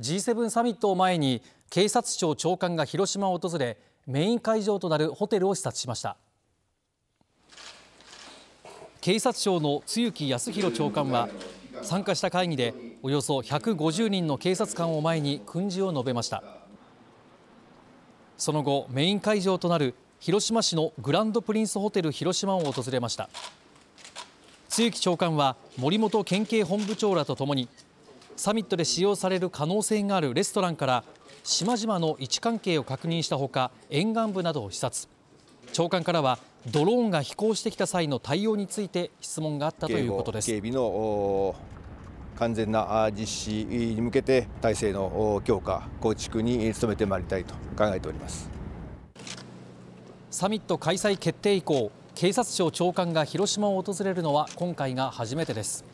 G7 サミットを前に警察庁長官が広島を訪れメイン会場となるホテルを視察しました警察庁の露木康弘長官は参加した会議でおよそ150人の警察官を前に訓示を述べましたその後メイン会場となる広島市のグランドプリンスホテル広島を訪れました露木長官は森本県警本部長らとともにサミットで使用される可能性があるレストランから島々の位置関係を確認したほか沿岸部などを視察長官からはドローンが飛行してきた際の対応について質問があったということです警備の完全な実施に向けて体制の強化構築に努めてまいりたいと考えておりますサミット開催決定以降警察庁長官が広島を訪れるのは今回が初めてです。